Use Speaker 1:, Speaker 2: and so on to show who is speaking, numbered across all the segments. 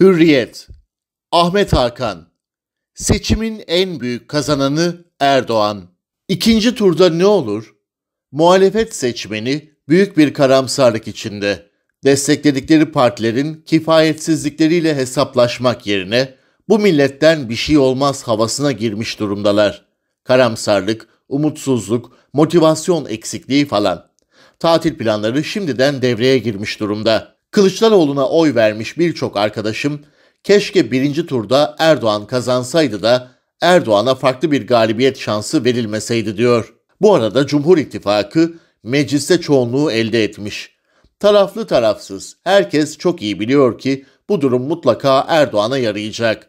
Speaker 1: Hürriyet Ahmet Hakan Seçimin en büyük kazananı Erdoğan. İkinci turda ne olur? Muhalefet seçmeni büyük bir karamsarlık içinde. Destekledikleri partilerin kifayetsizlikleriyle hesaplaşmak yerine bu milletten bir şey olmaz havasına girmiş durumdalar. Karamsarlık, umutsuzluk, motivasyon eksikliği falan. Tatil planları şimdiden devreye girmiş durumda. Kılıçdaroğlu'na oy vermiş birçok arkadaşım keşke birinci turda Erdoğan kazansaydı da Erdoğan'a farklı bir galibiyet şansı verilmeseydi diyor. Bu arada Cumhur İttifakı mecliste çoğunluğu elde etmiş. Taraflı tarafsız herkes çok iyi biliyor ki bu durum mutlaka Erdoğan'a yarayacak.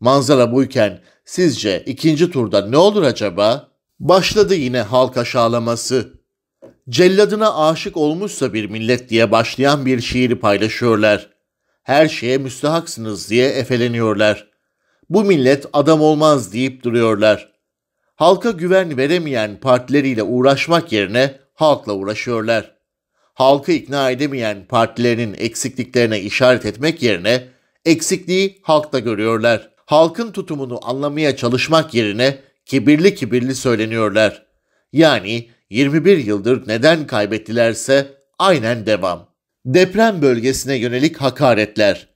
Speaker 1: Manzara buyken sizce ikinci turda ne olur acaba? Başladı yine halk aşağılaması. Celladına aşık olmuşsa bir millet diye başlayan bir şiiri paylaşıyorlar. Her şeye müstahaksınız diye efeleniyorlar. Bu millet adam olmaz deyip duruyorlar. Halka güven veremeyen partileriyle uğraşmak yerine halkla uğraşıyorlar. Halkı ikna edemeyen partilerinin eksikliklerine işaret etmek yerine eksikliği halkta görüyorlar. Halkın tutumunu anlamaya çalışmak yerine kibirli kibirli söyleniyorlar. Yani 21 yıldır neden kaybettilerse aynen devam. Deprem bölgesine yönelik hakaretler.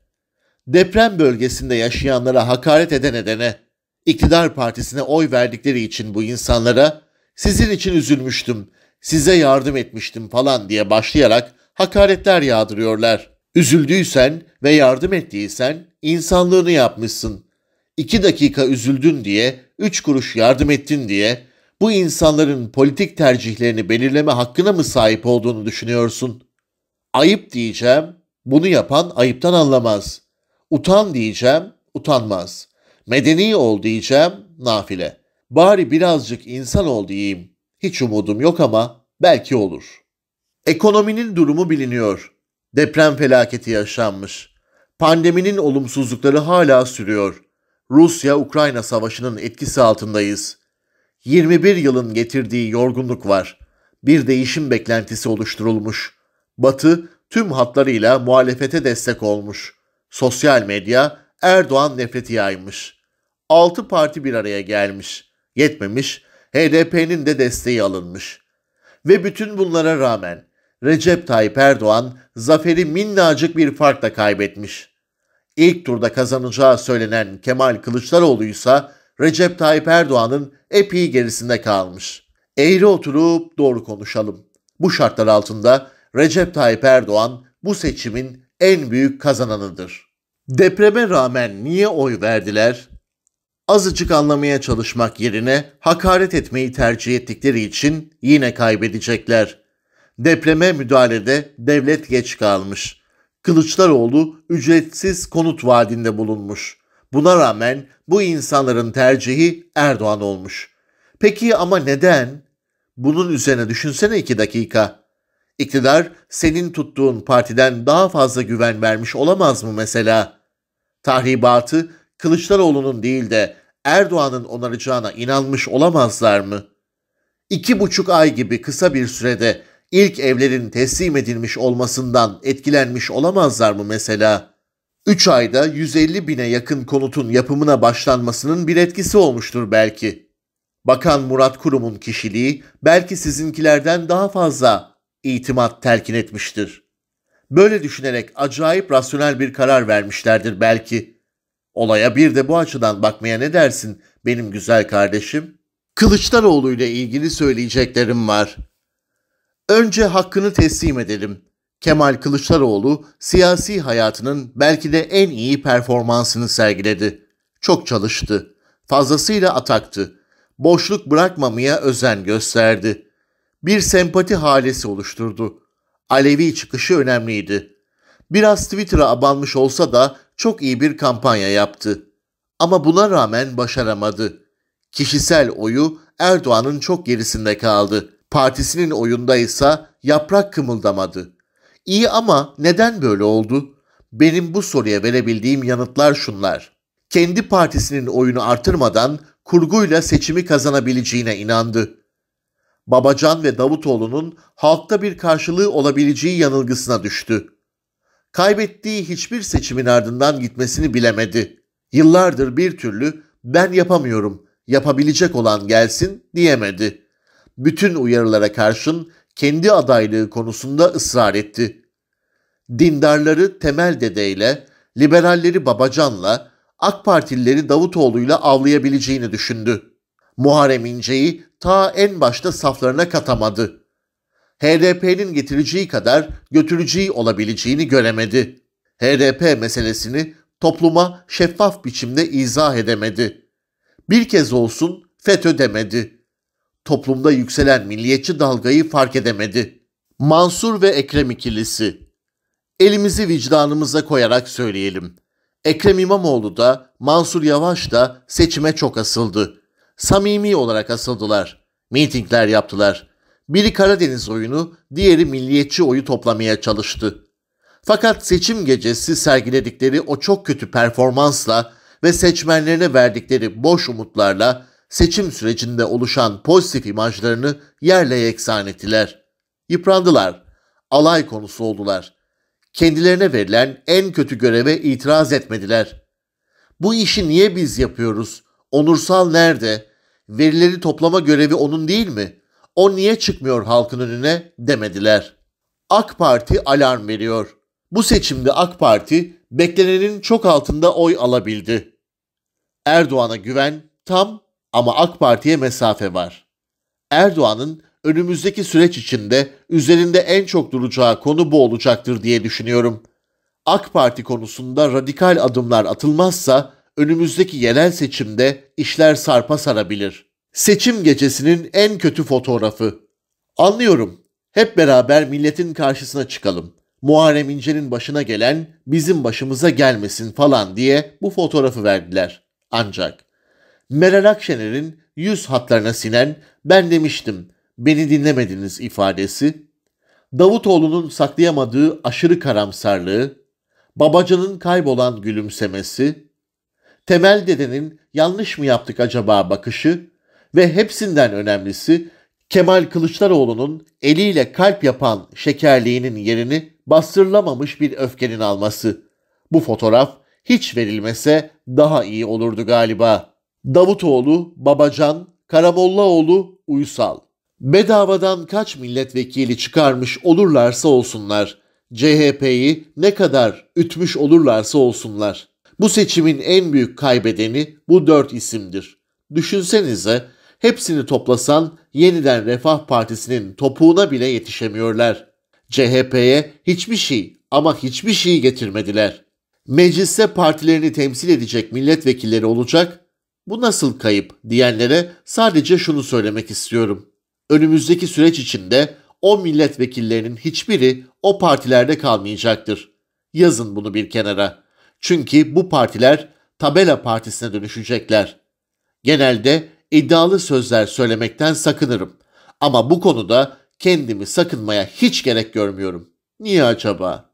Speaker 1: Deprem bölgesinde yaşayanlara hakaret eden edene, iktidar partisine oy verdikleri için bu insanlara sizin için üzülmüştüm, size yardım etmiştim falan diye başlayarak hakaretler yağdırıyorlar. Üzüldüysen ve yardım ettiysen insanlığını yapmışsın. İki dakika üzüldün diye, üç kuruş yardım ettin diye bu insanların politik tercihlerini belirleme hakkına mı sahip olduğunu düşünüyorsun? Ayıp diyeceğim, bunu yapan ayıptan anlamaz. Utan diyeceğim, utanmaz. Medeni ol diyeceğim, nafile. Bari birazcık insan ol diyeyim. Hiç umudum yok ama belki olur. Ekonominin durumu biliniyor. Deprem felaketi yaşanmış. Pandeminin olumsuzlukları hala sürüyor. Rusya-Ukrayna savaşının etkisi altındayız. 21 yılın getirdiği yorgunluk var. Bir değişim beklentisi oluşturulmuş. Batı tüm hatlarıyla muhalefete destek olmuş. Sosyal medya Erdoğan nefreti yaymış. 6 parti bir araya gelmiş. Yetmemiş, HDP'nin de desteği alınmış. Ve bütün bunlara rağmen Recep Tayyip Erdoğan zaferi minnacık bir farkla kaybetmiş. İlk turda kazanacağı söylenen Kemal Kılıçdaroğlu ise Recep Tayyip Erdoğan'ın epey gerisinde kalmış. Eğri oturup doğru konuşalım. Bu şartlar altında Recep Tayyip Erdoğan bu seçimin en büyük kazananıdır. Depreme rağmen niye oy verdiler? Azıcık anlamaya çalışmak yerine hakaret etmeyi tercih ettikleri için yine kaybedecekler. Depreme müdahalede devlet geç kalmış. Kılıçdaroğlu ücretsiz konut vaadinde bulunmuş. Buna rağmen bu insanların tercihi Erdoğan olmuş. Peki ama neden? Bunun üzerine düşünsene iki dakika. İktidar senin tuttuğun partiden daha fazla güven vermiş olamaz mı mesela? Tahribatı Kılıçdaroğlu'nun değil de Erdoğan'ın onaracağına inanmış olamazlar mı? İki buçuk ay gibi kısa bir sürede ilk evlerin teslim edilmiş olmasından etkilenmiş olamazlar mı mesela?'' 3 ayda 150 bine yakın konutun yapımına başlanmasının bir etkisi olmuştur belki. Bakan Murat Kurum'un kişiliği belki sizinkilerden daha fazla itimat telkin etmiştir. Böyle düşünerek acayip rasyonel bir karar vermişlerdir belki. Olaya bir de bu açıdan bakmaya ne dersin benim güzel kardeşim? Kılıçdaroğlu ile ilgili söyleyeceklerim var. Önce hakkını teslim edelim.'' Kemal Kılıçdaroğlu siyasi hayatının belki de en iyi performansını sergiledi. Çok çalıştı. Fazlasıyla ataktı. Boşluk bırakmamaya özen gösterdi. Bir sempati halesi oluşturdu. Alevi çıkışı önemliydi. Biraz Twitter'a abanmış olsa da çok iyi bir kampanya yaptı. Ama buna rağmen başaramadı. Kişisel oyu Erdoğan'ın çok gerisinde kaldı. Partisinin oyunda ise yaprak kımıldamadı. İyi ama neden böyle oldu? Benim bu soruya verebildiğim yanıtlar şunlar. Kendi partisinin oyunu artırmadan kurguyla seçimi kazanabileceğine inandı. Babacan ve Davutoğlu'nun halkta bir karşılığı olabileceği yanılgısına düştü. Kaybettiği hiçbir seçimin ardından gitmesini bilemedi. Yıllardır bir türlü ben yapamıyorum, yapabilecek olan gelsin diyemedi. Bütün uyarılara karşın kendi adaylığı konusunda ısrar etti. Dindarları Temel Dede ile, liberalleri Babacan'la, AK Partilileri Davutoğlu'yla avlayabileceğini düşündü. Muharrem İnce'yi ta en başta saflarına katamadı. HDP'nin getireceği kadar götüreceği olabileceğini göremedi. HDP meselesini topluma şeffaf biçimde izah edemedi. Bir kez olsun FETÖ demedi toplumda yükselen milliyetçi dalgayı fark edemedi. Mansur ve Ekrem ikilisi. Elimizi vicdanımıza koyarak söyleyelim. Ekrem İmamoğlu da Mansur Yavaş da seçime çok asıldı. Samimi olarak asıldılar. Mitingler yaptılar. Biri Karadeniz oyunu, diğeri milliyetçi oyu toplamaya çalıştı. Fakat seçim gecesi sergiledikleri o çok kötü performansla ve seçmenlerine verdikleri boş umutlarla seçim sürecinde oluşan pozitif imajlarını yerle yeksan ettiler. Yıprandılar, alay konusu oldular. Kendilerine verilen en kötü göreve itiraz etmediler. Bu işi niye biz yapıyoruz? Onursal nerede? Verileri toplama görevi onun değil mi? O niye çıkmıyor halkın önüne demediler. AK Parti alarm veriyor. Bu seçimde AK Parti beklenenin çok altında oy alabildi. Erdoğan'a güven tam ama AK Parti'ye mesafe var. Erdoğan'ın önümüzdeki süreç içinde üzerinde en çok duracağı konu bu olacaktır diye düşünüyorum. AK Parti konusunda radikal adımlar atılmazsa önümüzdeki yerel seçimde işler sarpa sarabilir. Seçim gecesinin en kötü fotoğrafı. Anlıyorum. Hep beraber milletin karşısına çıkalım. Muharrem İnce'nin başına gelen bizim başımıza gelmesin falan diye bu fotoğrafı verdiler. Ancak Meral Akşener'in yüz hatlarına sinen ben demiştim, beni dinlemediniz ifadesi, Davutoğlu'nun saklayamadığı aşırı karamsarlığı, babacanın kaybolan gülümsemesi, Temel dedenin yanlış mı yaptık acaba bakışı ve hepsinden önemlisi Kemal Kılıçdaroğlu'nun eliyle kalp yapan şekerliğinin yerini bastırılamamış bir öfkenin alması. Bu fotoğraf hiç verilmese daha iyi olurdu galiba.'' Davutoğlu, Babacan, Karamollaoğlu, Uysal. Bedavadan kaç milletvekili çıkarmış olurlarsa olsunlar, CHP'yi ne kadar ütmüş olurlarsa olsunlar. Bu seçimin en büyük kaybedeni bu dört isimdir. Düşünsenize hepsini toplasan yeniden Refah Partisi'nin topuğuna bile yetişemiyorlar. CHP'ye hiçbir şey ama hiçbir şey getirmediler. Meclise partilerini temsil edecek milletvekilleri olacak bu nasıl kayıp diyenlere sadece şunu söylemek istiyorum. Önümüzdeki süreç içinde o milletvekillerinin hiçbiri o partilerde kalmayacaktır. Yazın bunu bir kenara. Çünkü bu partiler tabela partisine dönüşecekler. Genelde iddialı sözler söylemekten sakınırım. Ama bu konuda kendimi sakınmaya hiç gerek görmüyorum. Niye acaba?